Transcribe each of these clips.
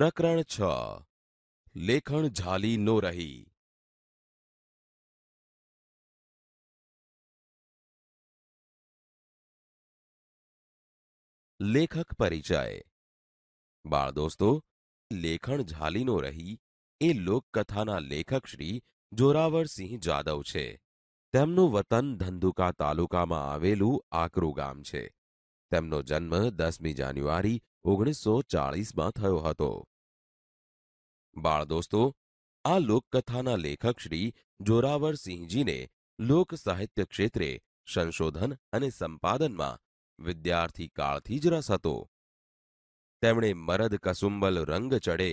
પ્રકરણ છ લેખણ ઝાલી નો રહી લેખક પરિચય બાળ દોસ્તો લેખણ ઝાલી નો રહી એ લોકકથાના લેખક શ્રી જોરાવરસિંહ જાદવ છે તેમનું વતન ધંધુકા તાલુકામાં આવેલું આકરુ ગામ છે તેમનો જન્મ દસમી જાન્યુઆરી ઓગણીસો ચાળીસમાં થયો હતો બાળ દોસ્તો આ લોકકથાના લેખક શ્રી જોરાવરસિંહજીને લોક સાહિત્ય ક્ષેત્રે સંશોધન અને સંપાદનમાં વિદ્યાર્થી કાળથી જ રસ હતો તેમણે મરદ કસુંબલ રંગ ચડે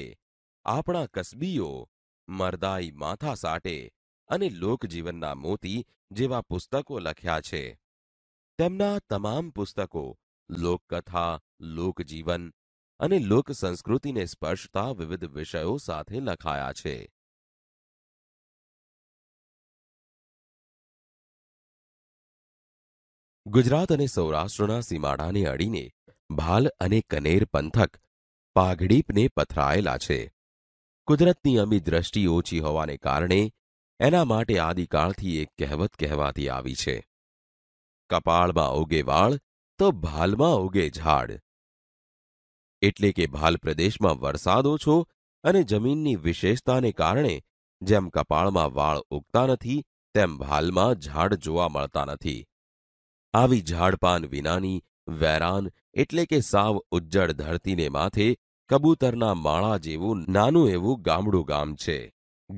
આપણા કસબીઓ મરદાઈ માથા સાટે અને લોકજીવનના મોતી જેવા પુસ્તકો લખ્યા છે તેમના તમામ પુસ્તકો લોકકથા લોકજીવન અને લોક સંસ્કૃતિને સ્પર્શતા વિવિધ વિષયો સાથે લખાયા છે ગુજરાત અને સૌરાષ્ટ્રના સીમાડાને અડીને ભાલ અને કનેર પંથક પાઘડીપને પથરાયેલા છે કુદરતની અમી દ્રષ્ટિ ઓછી હોવાને કારણે એના માટે આદિકાળથી એક કહેવત કહેવાતી આવી છે કપાળમાં ઉગે વાળ તો ભાલમાં ઉગે ઝાડ એટલે કે ભાલ પ્રદેશમાં વરસાદ ઓછો અને જમીનની વિશેષતાને કારણે જેમ કપાળમાં વાળ ઉગતા નથી તેમ ભાલમાં ઝાડ જોવા મળતા નથી આવી ઝાડપાન વિનાની વેરાન એટલે કે સાવ ઉજ્જડ ધરતીને માથે કબૂતરના માળા જેવું નાનું એવું ગામડું ગામ છે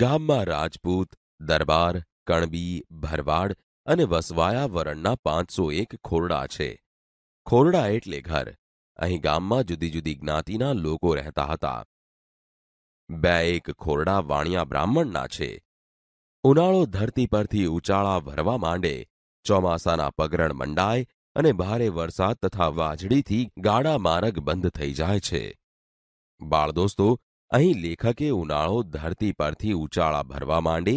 ગામમાં રાજપૂત દરબાર કણબી ભરવાડ અને વસવાયા વરણના પાંચસો એક ખોરડા છે ખોરડા એટલે ઘર અહીં ગામમાં જુદી જુદી જ્ઞાતિના લોકો રહેતા હતા બે એક ખોરડા વાણિયા બ્રાહ્મણના છે ઉનાળો ધરતી પરથી ઉચાળા ભરવા માંડે ચોમાસાના પગરણ મંડાય અને ભારે વરસાદ તથા વાજળીથી ગાડા માર્ગ બંધ થઈ જાય છે બાળદોસ્તો અહીં લેખકે ઉનાળો ધરતી પરથી ઉચાળા ભરવા માંડે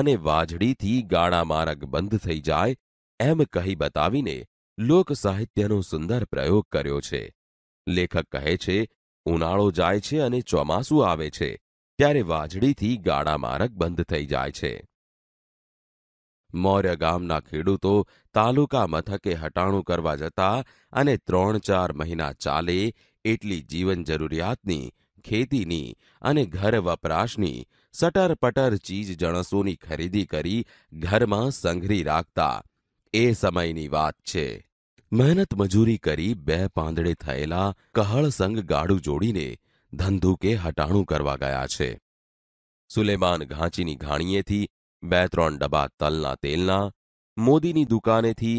અને વાજળીથી ગાડા માર્ગ બંધ થઈ જાય એમ કહી બતાવીને લોક સાહિત્યનો સુંદર પ્રયોગ કર્યો છે લેખક કહે છે ઉનાળો જાય છે અને ચોમાસું આવે છે ત્યારે વાજળીથી ગાડા માર્ગ બંધ થઈ જાય છે મૌર્ય ગામના ખેડૂતો તાલુકા મથકે હટાણું કરવા જતા અને ત્રણ ચાર મહિના ચાલે એટલી જીવન જરૂરિયાતની ખેતીની અને ઘર વપરાશની સટર પટર ચીજ જણસોની ખરીદી કરી ઘરમાં સંઘરી રાખતા એ સમયની વાત છે મહેનત મજૂરી કરી બે પાંદડે થયેલા કહળ સંગ ગાડું જોડીને ધંધુકે હટાણું કરવા ગયા છે સુલેમાન ઘાંચીની ઘાણીએથી બે ત્રણ ડબ્બા તલના તેલના મોદીની દુકાનેથી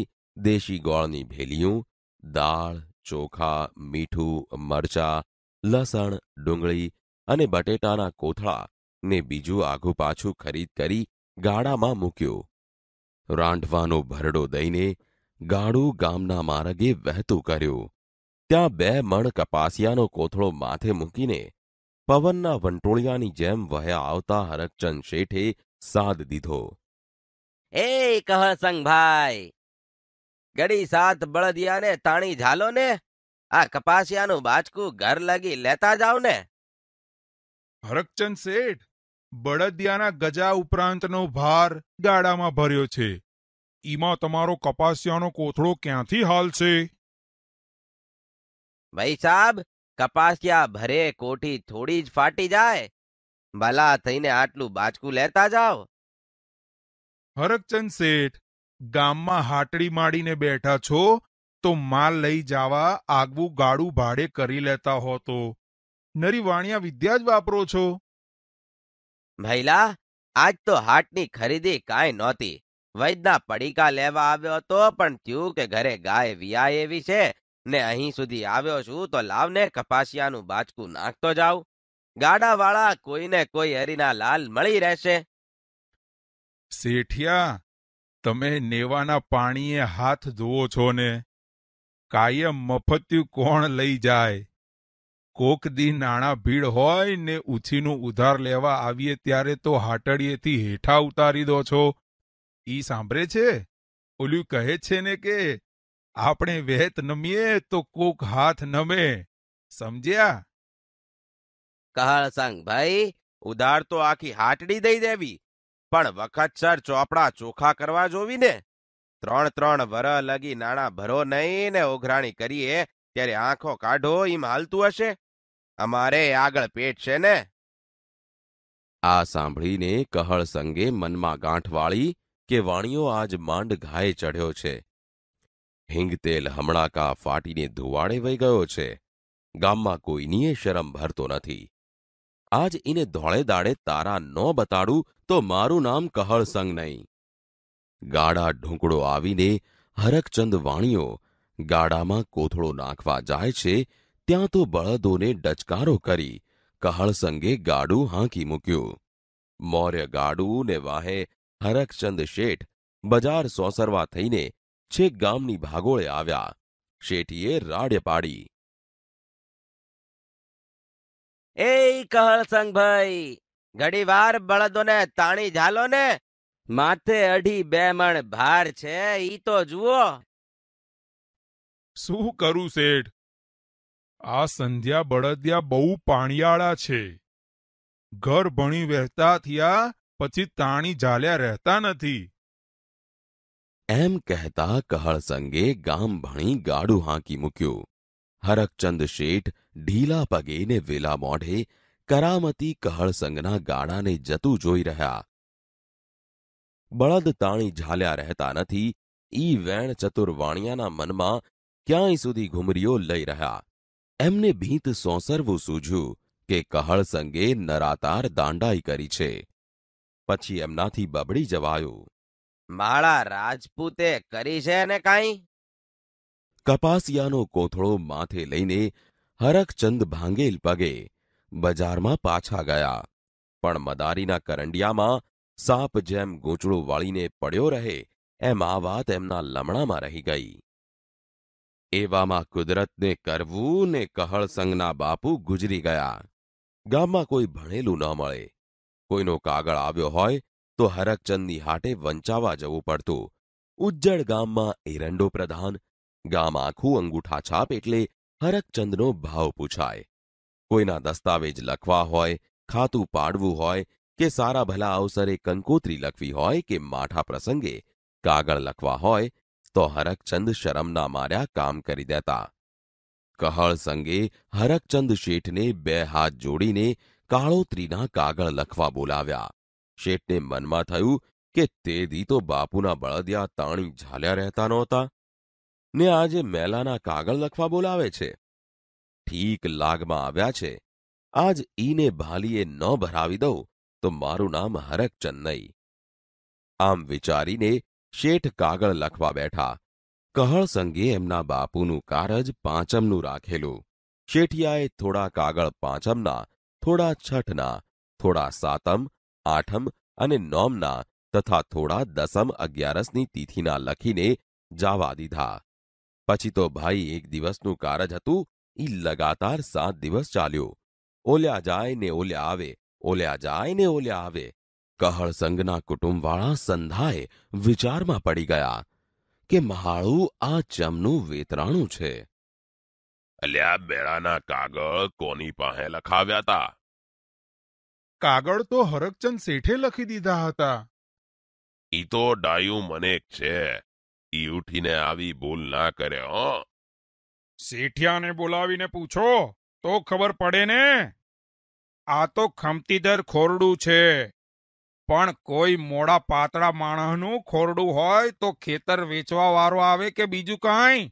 દેશી ગોળની ભેલીયું દાળ ચોખા મીઠું મરચા લસણ ડુંગળી અને બટેટાના કોથળા ને બીજું આઘું પાછું ખરીદ કરી ગાડામાં મૂક્યું રાંઢવાનો ભરડો દઈને ગાડું ગામના માર્ગે વહેતું ગયું ત્યાં બે મણ કપાસિયાનો કોથળો માથે મૂકીને પવનના વંટોળિયાની જેમ વહે આવતા હરકચંદ શેઠે સાદ દીધો એ કહા સંગ ભાઈ ગડી સાત બળદિયાને તાણી ઝાલો ને આ કપાસિયાનો બાજકું ઘર લાગે લેતા જાવ ને હરકચંદ શેઠ બળદિયાના ગજા ઉપરાંતનો ભાર ગાડામાં ભર્યો છે ઈમાં તમારો કપાસિયાનો કોથળો ક્યાંથી હાલશે ભાઈ સાહેબ કપાસિયા ભરે કોઠી થોડી જ ફાટી જાય ભલા થઈને આટલું બાચકું લેતા જાઓ હરકચંદ શેઠ ગામમાં હાટડી માડીને બેઠા છો તો માલ લઈ જવા આગવું ગાડું ભાડે કરી લેતા હોતો નરી વાણિયા વિદ્યા જ વાપરો છો ભૈલા આજ તો હાટની ખરીદી કાંઈ નહોતી વૈદના પડીકા લેવા આવ્યો હતો પણ થયું કે ઘરે ગાય વિયાય એવી છે ને અહીં સુધી આવ્યો છું તો લાવને કપાસિયાનું બાચકું નાખતો જાઉં ગાડાવાળા કોઈને કોઈ હરીના લાલ મળી રહેશે શેઠિયા તમે નેવાના પાણીએ હાથ ધોવો છો ને કાયમ મફત્યું કોણ લઈ જાય કોક દી નાણા ભીડ હોય ને ઉછીનું ઉધાર લેવા આવીએ ત્યારે તો હાટડીએથી હેઠા ઉતારી દો છો ઈ સાંભળે છે ઓલ્યું કહે છે ને કે આપણે વેત નમીએ તો કોક હાથ નમે સમજ્યા કહાળ સંગ ભાઈ ઉધાર તો આખી હાટડી દઈ દેવી પણ વખતસર ચોપડા ચોખા કરવા જોવી ને ત્રણ ત્રણ વર લગી નાણા ભરો નહીં ને ઓઘરાણી કરીએ ત્યારે આંખો કાઢો એમ હાલતું હશે અમારે આગળ પેટ છે ને આ સાંભળીને કહળ સંગે મનમાં ગાંઠ વાળી કે વાણીઓ આજ માંડ ઘાય ચઢ્યો છે હિંગ તેલ હમણાં ફાટીને ધુવાડે વહી ગયો છે ગામમાં કોઈનીએ શરમ ભરતો નથી આજ એને ધોળે દાડે તારા ન બતાડું તો મારું નામ કહળસંગ નહીં ગાડા ઢૂંકડો આવીને હરકચંદ વાણીઓ ગાડામાં કોથળો નાખવા જાય છે ત્યાં તો બળદોને ડચકારો કરી કહળસંગે ગાડું હાંકી મૂક્યું મૌર્ય ગાડું ને વાહે હરકચંદ શેઠ બજાર સોસરવા થઈને છેક ગામની ભાગોળે આવ્યા શેઠીએ રાડે પાડી એ કહલસંગભાઈ ઘડી વાર બળદોને તાણી ઝાલો ને માથે અઢી બે મણ ભાર છે ઈ તો જુઓ શું કરું શેઠ આ સંધ્યા બળદિયા બહુ પાણિયાળા છે ઘર ભણી વહેતા થયા પછી તાણી ઝાલ્યા રહેતા નથી એમ કહેતા કહળસંગે ગામ ભણી ગાડું હાંકી મૂક્યું હરકચંદ શેઠ ઢીલા પગેને વેલા મોઢે કરામતી કહળસંગના ગાડાને જતું જોઈ રહ્યા બળદ તાણી ઝાલ્યા રહેતા નથી ઈ વેણ ચતુર વાણિયાના મનમાં ક્યાંય સુધી ઘુમરીઓ લઈ રહ્યા એમને ભીંત સોંસરવું સૂઝ્યું કે કહળસંગે નરાતાર દાંડાઈ કરી છે પછી એમનાથી બબડી જવાયું માળા રાજપૂતે કરી છે ને કાંઈ કપાસિયાનો કોથળો માથે લઈને હરકચંદ ભાંગેલ પગે બજારમાં પાછા ગયા પણ મદારીના કરંડિયામાં સાપ જેમ ગૂંચળું વાળીને પડ્યો રહે એમ આ વાત એમના લમણામાં રહી ગઈ એવામાં કુદરતને કરવું ને કહળસંગના બાપુ ગુજરી ગયા ગામમાં કોઈ ભણેલું ન મળે કોઈનો કાગળ આવ્યો હોય તો હરકચંદની હાટે વંચાવા જવું પડતું ઉજ્જડ ગામમાં એરંડો પ્રધાન ગામ આખું અંગૂઠા છાપ એટલે હરકચંદનો ભાવ પૂછાય કોઈના દસ્તાવેજ લખવા હોય ખાતું પાડવું હોય કે સારા ભલા અવસરે કંકોત્રી લખવી હોય કે માઠા પ્રસંગે કાગળ લખવા હોય તો હરકચંદ શરમના માર્યા કામ કરી દેતા કહળ સંગે હરકચંદ શેઠને બે હાથ જોડીને કાળોત્રીના કાગળ લખવા બોલાવ્યા શેઠને મનમાં થયું કે તે દી તો બાપુના બળદિયા તાણી ઝાલ્યા રહેતા નહોતા ને આજે મેલાના કાગળ લખવા બોલાવે છે ઠીક લાગમાં આવ્યા છે આજ ઈને ભાલીએ ન ભરાવી દઉં તો મારું નામ હરક ચન્નઈ આમ વિચારીને શેઠ કાગળ લખવા બેઠા કહળ સંગે એમના બાપુનું કારજ પાંચમનું રાખેલું શેઠિયાએ થોડા કાગળ પાંચમના થોડા છઠના થોડા સાતમ આઠમ અને નોમના તથા થોડા દસમ અગિયારસની તિથિના લખીને જાવા દીધા પછી તો ભાઈ એક દિવસનું કારજ હતું ઈ લગાતાર સાત દિવસ ચાલ્યો ઓલ્યા જાય ને ઓલ્યા આવે ઓલ્યા જાય ને ઓલ્યા આવે કહળ સંઘના કુટુંબવાળા સંધાએ વિચારમાં પડી ગયા કે મહાળું આ ચમનું વેતરાણું છે અલ્યા બેડાના કાગળ કોની પાસે લખાવ્યા હતા કાગળ તો હરકચંદ શેઠે લખી દીધા હતા ઈ તો ડાયુ મને છે ઈ ઉઠીને આવી ભૂલ ના કરે હો શેઠિયાને બોલાવીને પૂછો તો ખબર પડે ને આ તો ખમતીદર ખોરડું છે પણ કોઈ મોડા પાતળા માણસનું ખોરડું હોય તો ખેતર વેચવા વાળો આવે કે બીજું કાંઈ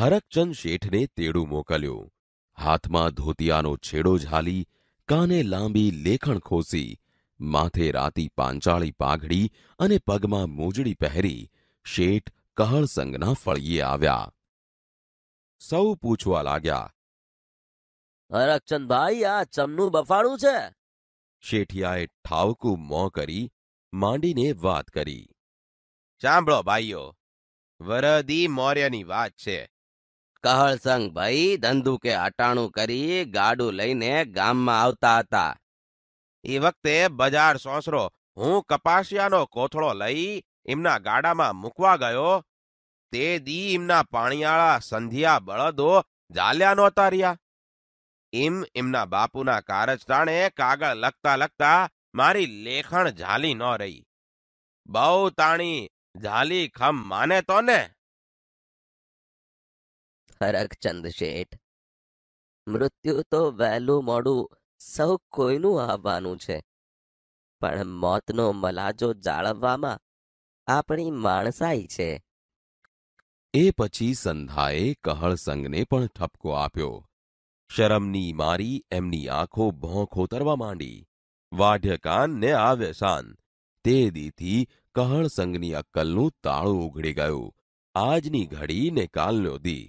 હરકચંદ શેઠને તેડું મોકલ્યું હાથમાં ધોતિયાનો છેડો ઝાલી કાને લાંબી લેખણ ખોસી માથે રાતી પાંચાળી પાઘડી અને પગમાં મોજડી પહેરી શેઠ કહળ ફળીએ આવ્યા સૌ પૂછવા લાગ્યા હરકચંદ ભાઈ આ ચમનું બફાણું છે શેઠિયાએ ઠાવકું મોં કરી માંડીને વાત કરી સાંભળો ભાઈઓ વરદી મૌર્યની વાત છે કહળસંગ કહળસંગભાઈ ધંધુકે અટાણું કરી ગાડું લઈને ગામમાં આવતા હતા એ વખતે બજાર સોસરો હું કપાસિયાનો કોથળો લઈ એમના ગાડામાં મૂકવા ગયો તે દી એમના પાણીયાળા સંધિયા બળદો જાલ્યા નહોતા રહ્યા એમ એમના બાપુના કારજતાણે કાગળ લખતા લખતા મારી લેખણ ઝાલી ન રહી બહુ તાણી ઝાલી ખમ માને તો ને હરકચંદ શેઠ મૃત્યુ તો વહેલું મોડું સૌ કોઈનું આવવાનું છે પણ મોતનો મલાજો જાળવવામાં આપણી માણસાઈ છે એ પછી સંધાએ કહળસંગને પણ ઠપકો આપ્યો શરમની મારી એમની આંખો ભોં ખોતરવા માંડી વાઢ્યકાન ને આવ્યસાન તે દીથી કહળસંગની અક્કલનું તાળું ઉઘડી ગયું આજની ઘડી ને કાલનો દી